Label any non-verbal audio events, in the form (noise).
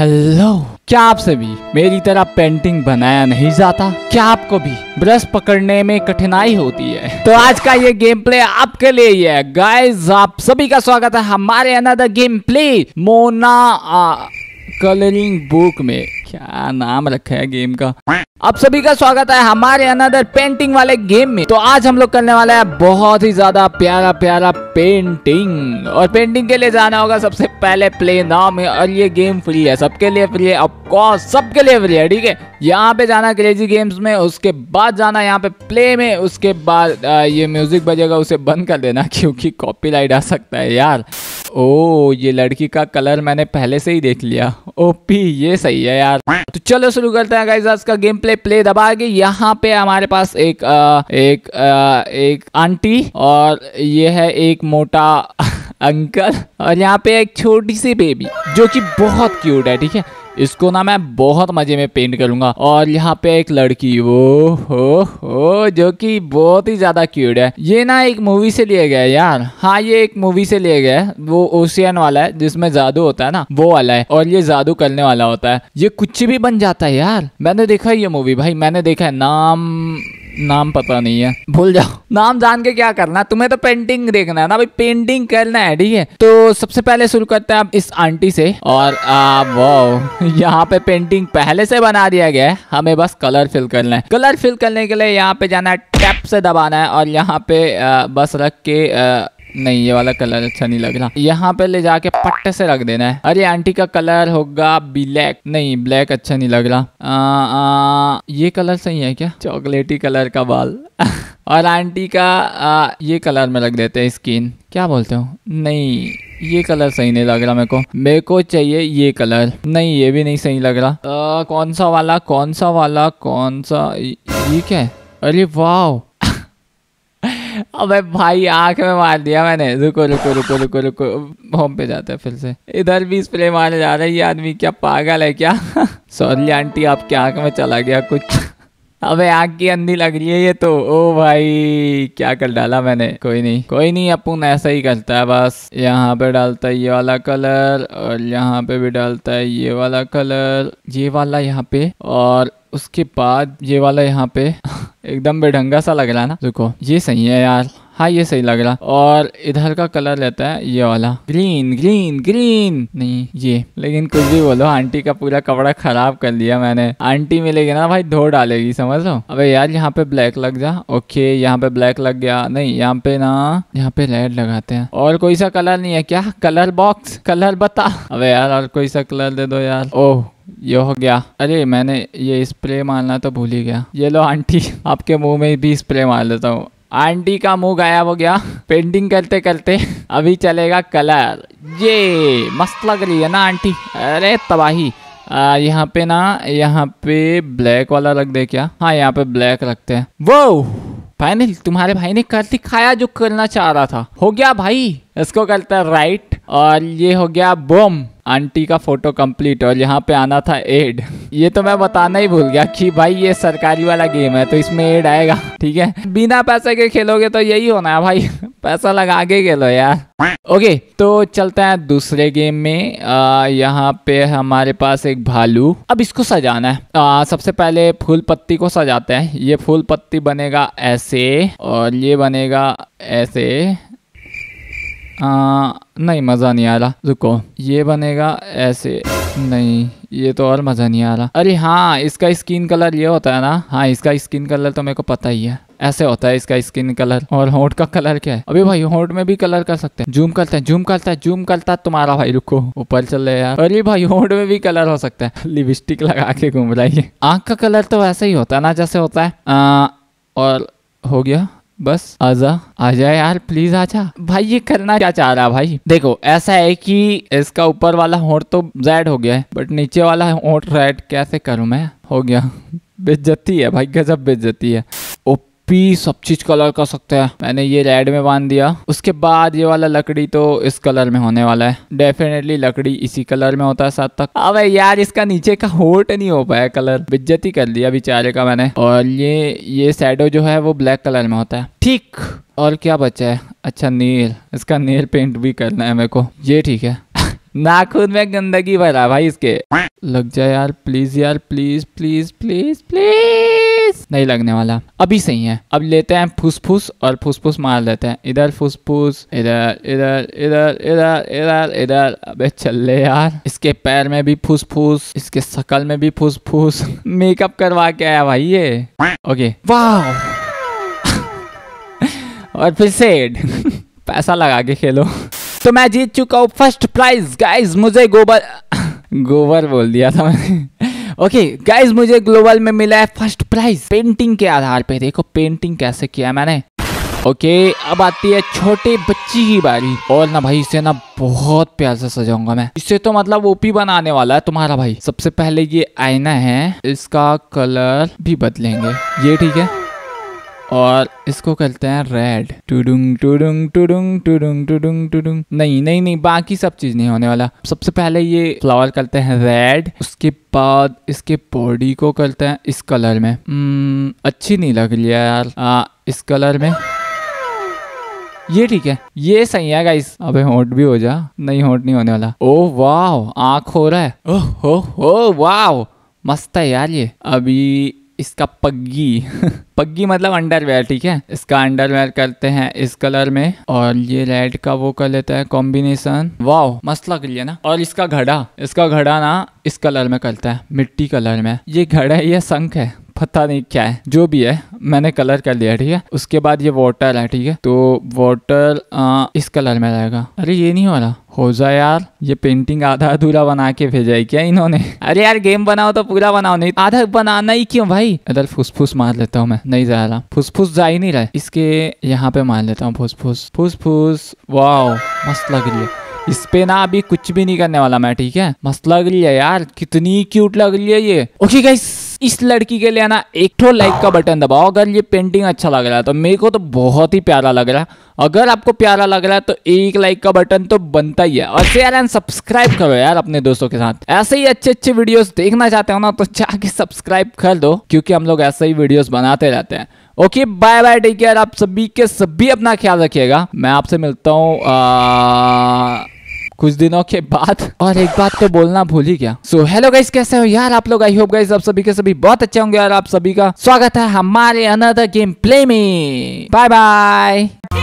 Hello क्या आप भी मेरी तरह पेंटिंग बनाया नहीं जाता क्या आपको भी ब्रश पकड़ने में कठिनाई होती है तो आज का ये गेम प्ले आपके लिए ही है गाइस आप सभी का स्वागत है हमारे another game play Mona colouring book में क्या नाम रखा है गेम का अब सभी का स्वागत है हमारे अनदर पेंटिंग वाले गेम में तो आज हम लोग करने वाला है बहुत ही ज्यादा प्यारा प्यारा पेंटिंग और पेंटिंग के लिए जाना होगा सबसे पहले प्ले नाम में और ये गेम फ्री है सबके लिए फ्री है ऑफकोर्स सबके लिए फ्री है ठीक है यहाँ पे जाना क्रेजी गेम्स में उसके बाद जाना यहाँ पे प्ले में उसके बाद ये म्यूजिक बजेगा उसे बंद कर देना (laughs) क्योंकि कॉपी आ सकता है यार ओ ये लड़की का कलर मैंने पहले से ही देख लिया ओपी ये सही है यार तो चलो शुरू करते हैं गाइस आज का गेम प्ले प्ले दबा के यहाँ पे हमारे पास एक आ, एक आ, एक आंटी और ये है एक मोटा (laughs) अंकल और यहाँ पे एक छोटी सी बेबी जो कि बहुत क्यूट है ठीक है इसको ना मैं बहुत मजे में पेंट करूंगा और यहाँ पे एक लड़की वो हो हो जो कि बहुत ही ज्यादा क्यूट है ये ना एक मूवी से लिया गया है यार हाँ ये एक मूवी से लिया गया है वो ओशियन वाला है जिसमें जादू होता है ना वो वाला है और ये जादू करने वाला होता है ये कुछ भी बन जाता है यार मैंने देखा ये मूवी भाई मैंने देखा है नाम नाम पता नहीं है भूल जाओ नाम जान के क्या करना तुम्हें तो पेंटिंग देखना है ना भाई पेंटिंग करना है ठीक है तो सबसे पहले शुरू करते हैं आप इस आंटी से और वो यहाँ पे पेंटिंग पहले से बना दिया गया है हमें बस कलर फिल करना है कलर फिल करने के लिए यहाँ पे जाना है टैप से दबाना है और यहाँ पे आ, बस रख के आ, नहीं ये वाला कलर अच्छा नहीं लग रहा यहाँ पे ले जाके पट्टे से रख देना है अरे आंटी का कलर होगा ब्लैक नहीं ब्लैक अच्छा नहीं लग रहा आ, आ, ये कलर सही है क्या चॉकलेटी कलर का बाल (laughs) और आंटी का आ, ये कलर में रख देते हैं स्किन क्या बोलते हो नहीं ये कलर सही नहीं लग रहा मेरे को मेरे को चाहिए ये कलर नहीं ये भी नहीं सही लग रहा आ, कौन सा वाला कौन सा वाला कौन सा ये क्या है अरे वाह अबे भाई आंख में मार दिया मैंने रुको रुको रुको रुको रुको होम पे जाते हैं फिर से इधर भी स्प्रे मारने जा रहा है ये आदमी क्या पागल है क्या सॉरी (laughs) आंटी आपके आंख में चला गया कुछ अबे आग की अंधी लग रही है ये तो ओ भाई क्या कर डाला मैंने कोई नहीं कोई नहीं अपन ऐसा ही करता है बस यहाँ पे डालता है ये वाला कलर और यहाँ पे भी डालता है ये वाला कलर ये वाला यहाँ पे और उसके बाद ये वाला यहाँ पे (laughs) एकदम बेढंगा सा लग रहा है ना रुको ये सही है यार हाँ ये सही लग रहा और इधर का कलर रहता है ये वाला ग्रीन ग्रीन ग्रीन नहीं ये लेकिन कुछ भी बोलो आंटी का पूरा कपड़ा खराब कर लिया मैंने आंटी मिलेगी ना भाई धो डालेगी समझ लो अबे यार यहाँ पे ब्लैक लग जा ओके यहाँ पे ब्लैक लग गया नहीं यहाँ पे ना यहाँ पे रेड लगाते हैं और कोई सा कलर नहीं है क्या कलर बॉक्स कलर बता अब यार और कोई सा कलर दे दो यार ओह ये हो गया अरे मैंने ये स्प्रे मारना तो भूल ही गया ये लो आंटी आपके मुंह में भी स्प्रे मार लेता हूँ आंटी का मुंह गायब हो गया पेंटिंग करते करते अभी चलेगा कलर ये मस्त लग रही है ना आंटी अरे तबाही यहाँ पे ना यहाँ पे ब्लैक वाला रख दे क्या हाँ यहाँ पे ब्लैक रखते हैं वो फाइनल तुम्हारे भाई ने कर दिखाया जो करना चाह रहा था हो गया भाई इसको करता है राइट और ये हो गया बोम आंटी का फोटो कंप्लीट और यहाँ पे आना था एड ये तो मैं बताना ही भूल गया कि भाई ये सरकारी वाला गेम है तो इसमें एड आएगा ठीक है बिना पैसे के खेलोगे तो यही होना है भाई पैसा लगा के खेलो यार ओके तो चलते हैं दूसरे गेम में आ, यहाँ पे हमारे पास एक भालू अब इसको सजाना है आ, सबसे पहले फूल पत्ती को सजाते हैं ये फूल पत्ती बनेगा ऐसे और ये बनेगा ऐसे आ, नहीं मज़ा नहीं आ रहा रुको ये बनेगा ऐसे नहीं ये तो और मज़ा नहीं आ रहा अरे हाँ इसका स्किन कलर ये होता है ना हाँ इसका स्किन कलर तो मेरे को पता ही है ऐसे होता है इसका स्किन कलर और होट का कलर क्या है अभी भाई होट में भी कलर कर सकते हैं जूम करते हैं जूम करता है जूम करता है तुम्हारा भाई रुको ऊपर चल रहे यार अरे भाई होट में भी कलर हो सकता है लिपस्टिक (laughs) लगा के घूम रहा है आँख का कलर तो वैसे ही होता है ना जैसे होता है आ, और हो गया बस आजा आजा यार प्लीज आजा भाई ये करना क्या चाह रहा भाई देखो ऐसा है कि इसका ऊपर वाला होट तो जेड हो गया है बट नीचे वाला होट रेड कैसे करूं मैं हो गया (laughs) बेज्जती है भाई गजब बेज्जती है ओप भी सब चीज कलर कर सकते हैं मैंने ये रेड में बांध दिया उसके बाद ये वाला लकड़ी तो इस कलर में होने वाला है डेफिनेटली लकड़ी इसी कलर में होता है साथ तक अब यार इसका नीचे का होट नहीं हो पाया कलर ही कर दिया बेचारे का मैंने और ये ये सैडो जो है वो ब्लैक कलर में होता है ठीक और क्या बचा है अच्छा नील इसका नील पेंट भी करना है मेरे को ये ठीक है (laughs) नाखून में गंदगी भरा भाई इसके लग जाए यार प्लीज यार प्लीज प्लीज प्लीज प्लीज, प्लीज। गाइस नहीं लगने वाला अभी सही है अब लेते हैं फुसफुस और फुसफुस मार लेते हैं इधर फुसफुस इधर इधर इधर इधर इधर इधर अबे चल ले यार इसके पैर में भी फुसफुस इसके शकल में भी फुसफुस (laughs) मेकअप करवा के आया भाई ये ओके वाह (laughs) और फिर सेड (laughs) पैसा लगा के खेलो तो मैं जीत चुका हूँ फर्स्ट प्राइज गाइज मुझे गोबर गोबर बोल दिया था मैंने ओके गाइज मुझे ग्लोबल में मिला है फर्स्ट प्राइज पेंटिंग के आधार पे देखो पेंटिंग कैसे किया मैंने ओके okay, अब आती है छोटे बच्ची की बारी और ना भाई इसे ना बहुत प्यार से सजाऊंगा मैं इसे तो मतलब ओपी बनाने वाला है तुम्हारा भाई सबसे पहले ये आईना है इसका कलर भी बदलेंगे ये ठीक है और इसको करते हैं रेड टूडुंग टूडुंग टूडुंग टूडुंग टूडुंग टूडुंग नहीं नहीं नहीं बाकी सब चीज नहीं होने वाला सबसे पहले ये फ्लावर करते हैं रेड उसके बाद इसके बॉडी को करते हैं इस कलर में hmm, अच्छी नहीं लग रही है यार आ, इस कलर में ये ठीक है ये सही है गाइस अबे होंठ भी हो जा नहीं होंठ नहीं होने वाला ओह वाह आंख हो रहा है ओह हो हो वाह मस्त है यार ये अभी इसका पग्गी (laughs) पग्गी मतलब अंडरवेयर ठीक है इसका अंडरवेयर करते हैं इस कलर में और ये रेड का वो कर लेता है कॉम्बिनेशन वाओ मस्त लग रही है ना और इसका घड़ा इसका घड़ा ना इस कलर में करता है मिट्टी कलर में ये घड़ा ये शंख है पता नहीं क्या है जो भी है मैंने कलर कर लिया ठीक है उसके बाद ये वाटर है ठीक है तो वाटर आ, इस कलर में रहेगा अरे ये नहीं हो रहा हो जाए यार ये पेंटिंग आधा अधूरा बना के भेजा है क्या इन्होंने (laughs) अरे यार गेम बनाओ तो पूरा बनाओ नहीं तो आधा बनाना ही क्यों भाई इधर फुसफुस मार लेता हूँ मैं नहीं जा रहा फुसफुस जा ही नहीं रहा इसके यहाँ पे मार लेता हूँ फुसफुस फुसफुस वाओ मस्त लग रही है इस पे ना अभी कुछ भी नहीं करने वाला मैं ठीक है मस्त लग रही है यार कितनी क्यूट लग रही है ये ओके गाइस इस लड़की के लिए ना एक ठो लाइक का बटन दबाओ अगर ये पेंटिंग अच्छा लग रहा है तो मेरे को तो बहुत ही प्यारा लग रहा है अगर आपको प्यारा लग रहा है तो एक लाइक का बटन तो बनता ही है और शेयर एंड सब्सक्राइब करो यार अपने दोस्तों के साथ ऐसे ही अच्छे अच्छे वीडियोस देखना चाहते हो ना तो जाके सब्सक्राइब कर दो क्योंकि हम लोग ऐसे ही वीडियोस बनाते रहते हैं okay bye bye take care आप सभी के सभी अपना ख्याल रखिएगा मैं आपसे मिलता हूँ कुछ दिनों के बाद (laughs) और एक बात तो बोलना भूल ही गया सो हेलो गाइस कैसे हो यार आप लोग आई होप गाइस आप सभी के सभी बहुत अच्छे होंगे और आप सभी का स्वागत है हमारे अनदर गेम प्ले में बाय बाय